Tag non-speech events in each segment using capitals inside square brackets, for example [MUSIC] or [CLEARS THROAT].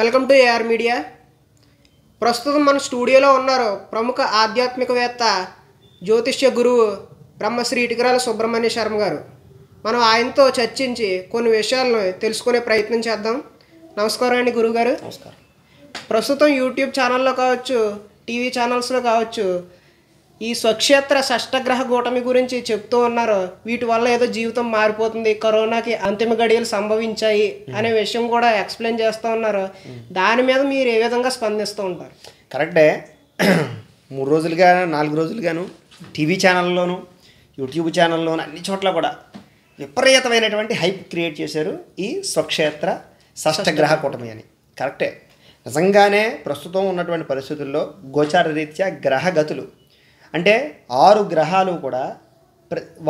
welcome to AR media ప్రస్తుతం మన స్టూడియోలో ఉన్నారు ప్రముఖ ఆధ్యాత్మికవేత్త జ్యోతిష్య గురువు బ్రహ్మశ్రీ ఇటుకరాల సుబ్రహ్మణ్య శర్మ గారు మనం ఆయనతో చర్చించి కొన్ని విషయాలను తెలుసుకునే ప్రయత్నం చేద్దాం నమస్కారం అండి గారు నమస్కారం ప్రస్తుతం యూట్యూబ్ ఛానల్లో కావచ్చు టీవీ ఛానల్స్లో కావచ్చు ఈ స్వక్షేత్ర షష్టగ్రహ కూటమి గురించి చెప్తూ ఉన్నారు వీటి వల్ల ఏదో జీవితం మారిపోతుంది కరోనాకి అంతిమ గడియలు సంభవించాయి అనే విషయం కూడా ఎక్స్ప్లెయిన్ చేస్తూ ఉన్నారు దాని మీద మీరు ఏ విధంగా స్పందిస్తూ ఉంటారు కరెక్టే [CLEARS THROAT] మూడు రోజులుగా నాలుగు రోజులుగాను టీవీ ఛానల్లోను యూట్యూబ్ ఛానల్లోను అన్ని చోట్ల కూడా విపరీతమైనటువంటి హైప్ క్రియేట్ చేశారు ఈ స్వక్షేత్ర షష్టగ్రహ కూటమి అని కరెక్టే నిజంగానే ప్రస్తుతం ఉన్నటువంటి పరిస్థితుల్లో గోచార రీత్యా గ్రహగతులు అంటే ఆరు గ్రహాలు కూడా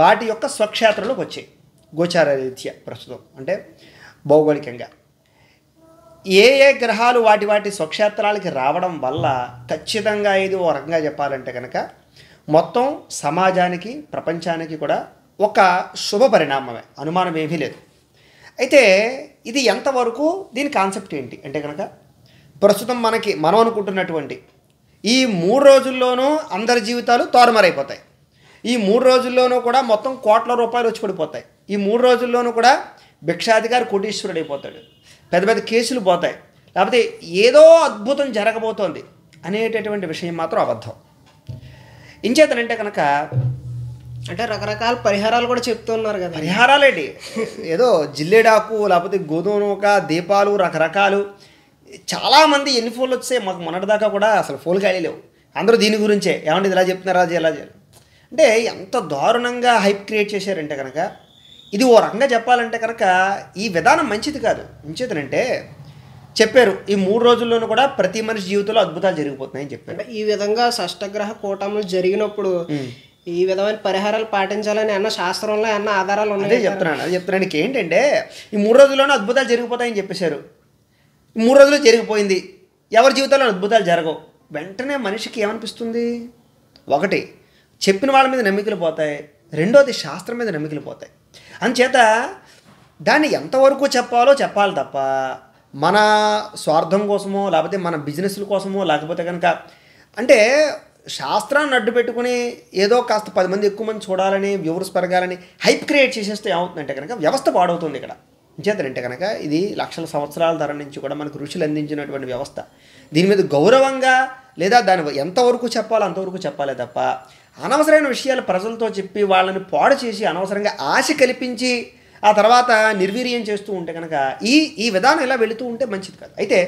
వాటి యొక్క స్వక్షేత్రంలోకి వచ్చాయి గోచార రీత్య ప్రస్తుతం అంటే భౌగోళికంగా ఏ ఏ గ్రహాలు వాటి వాటి స్వక్షేత్రాలకి రావడం వల్ల ఖచ్చితంగా ఇది ఓ రకంగా చెప్పాలంటే కనుక మొత్తం సమాజానికి ప్రపంచానికి కూడా ఒక శుభ పరిణామమే అనుమానం ఏమీ లేదు అయితే ఇది ఎంతవరకు దీని కాన్సెప్ట్ ఏంటి అంటే కనుక ప్రస్తుతం మనకి మనం అనుకుంటున్నటువంటి ఈ మూడు రోజుల్లోనూ అందరి జీవితాలు తోరమరైపోతాయి ఈ మూడు రోజుల్లోనూ కూడా మొత్తం కోట్ల రూపాయలు వచ్చి పడిపోతాయి ఈ మూడు రోజుల్లోనూ కూడా భిక్షాధికారి కోటీశ్వరుడు అయిపోతాడు పెద్ద పెద్ద కేసులు పోతాయి లేకపోతే ఏదో అద్భుతం జరగబోతోంది అనేటటువంటి విషయం మాత్రం అబద్ధం ఇంచేతనంటే కనుక అంటే రకరకాల పరిహారాలు కూడా చెప్తున్నారు కదా పరిహారాలేంటి ఏదో జిల్లేడాకు లేకపోతే గోధుమ దీపాలు రకరకాలు చాలామంది ఎన్ని ఫోన్లు వచ్చాయి మాకు మొన్నటిదాకా కూడా అసలు ఫోన్ ఖాళీ లేవు అందరూ దీని గురించే ఏమంటే ఇలా చెప్తున్నారా ఎలా చేయాలి అంటే ఎంత దారుణంగా హైప్ క్రియేట్ చేశారంటే కనుక ఇది ఓ రకంగా చెప్పాలంటే కనుక ఈ విధానం మంచిది కాదు మంచిదనంటే చెప్పారు ఈ మూడు రోజుల్లోనూ కూడా ప్రతి మనిషి జీవితంలో అద్భుతాలు జరిగిపోతున్నాయని చెప్పారు ఈ విధంగా షష్టగ్రహ కూటములు జరిగినప్పుడు ఈ విధమైన పరిహారాలు పాటించాలని అన్న శాస్త్రంలో అన్న ఆధారాలు ఉన్నాయి చెప్తున్నాను అది చెప్తున్నాను ఏంటంటే ఈ మూడు రోజుల్లోనూ అద్భుతాలు జరిగిపోతాయని చెప్పేశారు మూడు రోజులు జరిగిపోయింది ఎవరి జీవితంలో అద్భుతాలు జరగవు వెంటనే మనిషికి ఏమనిపిస్తుంది ఒకటి చెప్పిన వాళ్ళ మీద నమ్మికలు పోతాయి రెండోది శాస్త్రం మీద నమ్మికలు పోతాయి అందుచేత దాన్ని ఎంతవరకు చెప్పాలో చెప్పాలి తప్ప మన స్వార్థం కోసమో లేకపోతే మన బిజినెస్ల కోసమో లేకపోతే కనుక అంటే శాస్త్రాన్ని అడ్డు పెట్టుకుని ఏదో కాస్త పది మంది ఎక్కువ మంది చూడాలని వ్యూవర్స్ పెరగాలని హైప్ క్రియేట్ చేసేస్తే ఏమవుతుందంటే కనుక వ్యవస్థ పాడవుతుంది ఇక్కడ చేతనంటే కనుక ఇది లక్షల సంవత్సరాల ధర నుంచి కూడా మనకు ఋషులు అందించినటువంటి వ్యవస్థ దీని మీద గౌరవంగా లేదా దాని ఎంతవరకు చెప్పాలో అంతవరకు చెప్పాలే తప్ప అనవసరమైన విషయాలు ప్రజలతో చెప్పి వాళ్ళని పాడు చేసి అనవసరంగా ఆశ కల్పించి ఆ తర్వాత నిర్వీర్యం చేస్తూ ఉంటే కనుక ఈ ఈ విధానం ఇలా వెళుతూ ఉంటే మంచిది కాదు అయితే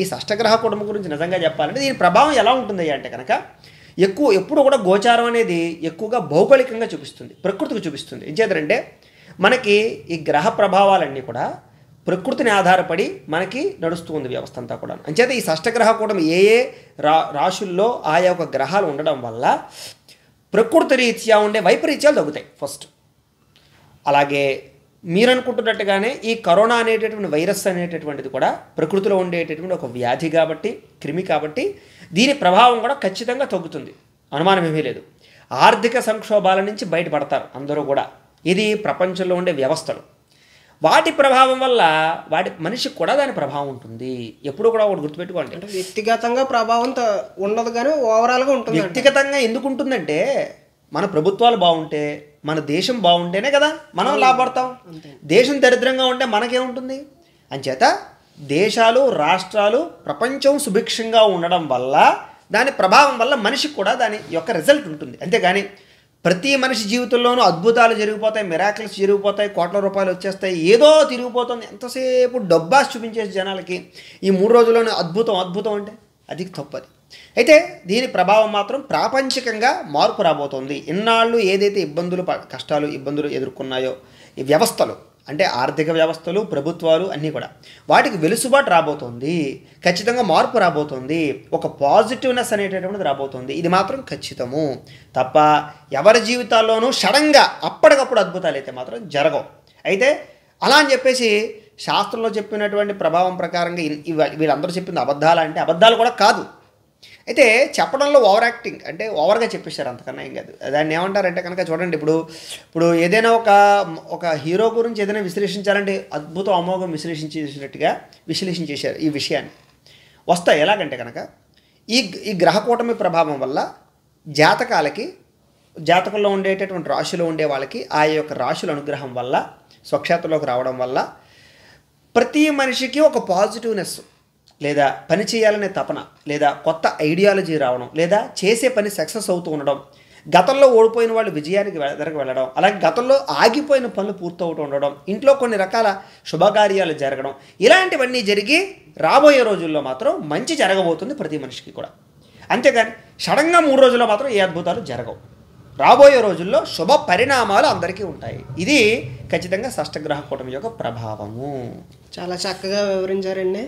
ఈ షష్టగ్రహ కుటుంబం గురించి నిజంగా చెప్పాలంటే దీని ప్రభావం ఎలా ఉంటుంది అంటే కనుక ఎక్కువ ఎప్పుడు కూడా గోచారం అనేది ఎక్కువగా భౌగోళికంగా చూపిస్తుంది ప్రకృతికి చూపిస్తుంది ఏం చేద్దరంటే మనకి ఈ గ్రహ ప్రభావాలన్నీ కూడా ప్రకృతిని ఆధారపడి మనకి నడుస్తుంది వ్యవస్థ అంతా కూడా అంచేత ఈ షష్టగ్రహ కూటమి ఏ ఏ రా రాశుల్లో ఆయా ఒక గ్రహాలు ఉండడం వల్ల ప్రకృతి రీత్యా ఉండే వైపరీత్యాలు తగ్గుతాయి ఫస్ట్ అలాగే మీరు అనుకుంటున్నట్టుగానే ఈ కరోనా అనేటటువంటి వైరస్ అనేటటువంటిది కూడా ప్రకృతిలో ఉండేటటువంటి ఒక వ్యాధి కాబట్టి క్రిమి కాబట్టి దీని ప్రభావం కూడా ఖచ్చితంగా తగ్గుతుంది అనుమానం ఏమీ లేదు ఆర్థిక సంక్షోభాల నుంచి బయటపడతారు అందరూ కూడా ఇది ప్రపంచంలో ఉండే వ్యవస్థలు వాటి ప్రభావం వల్ల వాటి మనిషికి కూడా దాని ప్రభావం ఉంటుంది ఎప్పుడు కూడా ఒకటి గుర్తుపెట్టుకోండి వ్యక్తిగతంగా ప్రభావం ఉండదు కానీ ఓవరాల్గా ఉంటుంది వ్యక్తిగతంగా ఎందుకు ఉంటుందంటే మన ప్రభుత్వాలు బాగుంటే మన దేశం బాగుంటేనే కదా మనం లాభపడతాం దేశం దరిద్రంగా ఉంటే మనకేముంటుంది అంచేత దేశాలు రాష్ట్రాలు ప్రపంచం సుభిక్షంగా ఉండడం వల్ల దాని ప్రభావం వల్ల మనిషికి కూడా దాని యొక్క రిజల్ట్ ఉంటుంది అంతేగాని ప్రతి మనిషి జీవితంలోనూ అద్భుతాలు జరిగిపోతాయి మిరాకిల్స్ జరిగిపోతాయి కోట్ల రూపాయలు వచ్చేస్తాయి ఏదో తిరిగిపోతుంది ఎంతసేపు డబ్బా చూపించేసి జనాలకి ఈ మూడు రోజుల్లోనే అద్భుతం అద్భుతం అంటే అది తప్పది అయితే దీని ప్రభావం మాత్రం ప్రాపంచికంగా మార్పు రాబోతోంది ఇన్నాళ్ళు ఏదైతే ఇబ్బందులు కష్టాలు ఇబ్బందులు ఎదుర్కొన్నాయో ఈ వ్యవస్థలు అంటే ఆర్థిక వ్యవస్థలు ప్రభుత్వాలు అన్నీ కూడా వాటికి వెలుసుబాటు రాబోతోంది ఖచ్చితంగా మార్పు రాబోతోంది ఒక పాజిటివ్నెస్ అనేటటువంటిది రాబోతోంది ఇది మాత్రం ఖచ్చితము తప్ప ఎవరి జీవితాల్లోనూ సడన్గా అప్పటికప్పుడు అద్భుతాలు అయితే మాత్రం జరగవు అయితే అలా అని చెప్పేసి శాస్త్రంలో చెప్పినటువంటి ప్రభావం ప్రకారంగా వీళ్ళందరూ చెప్పింది అబద్ధాలు అంటే అబద్ధాలు కూడా కాదు అయితే చెప్పడంలో ఓవర్ యాక్టింగ్ అంటే ఓవర్గా చెప్పేశారు అంతకన్నా ఏం కాదు దాన్ని ఏమంటారంటే కనుక చూడండి ఇప్పుడు ఇప్పుడు ఏదైనా ఒక ఒక హీరో గురించి ఏదైనా విశ్లేషించాలంటే అద్భుతం అమోఘం విశ్లేషించేసినట్టుగా విశ్లేషించేశారు ఈ విషయాన్ని వస్తాయి ఎలాగంటే కనుక ఈ ఈ గ్రహకూటమి ప్రభావం వల్ల జాతకాలకి జాతకంలో ఉండేటటువంటి రాశిలో ఉండే వాళ్ళకి ఆ యొక్క రాశుల అనుగ్రహం వల్ల స్వక్షేత్రంలోకి రావడం వల్ల ప్రతి మనిషికి ఒక పాజిటివ్నెస్ లేదా పని చేయాలనే తపన లేదా కొత్త ఐడియాలజీ రావడం లేదా చేసే పని సక్సెస్ అవుతూ ఉండడం గతంలో ఓడిపోయిన వాళ్ళు విజయానికి దగ్గరకు వెళ్ళడం అలాగే గతంలో ఆగిపోయిన పనులు పూర్తవుతూ ఉండడం ఇంట్లో కొన్ని రకాల శుభకార్యాలు జరగడం ఇలాంటివన్నీ జరిగి రాబోయే రోజుల్లో మాత్రం మంచి జరగబోతుంది ప్రతి మనిషికి కూడా అంతేగాని సడన్గా మూడు రోజుల్లో మాత్రం ఏ అద్భుతాలు జరగవు రాబోయే రోజుల్లో శుభ పరిణామాలు అందరికీ ఉంటాయి ఇది ఖచ్చితంగా షష్టగ్రహ కూటమి యొక్క ప్రభావము చాలా చక్కగా వివరించారండి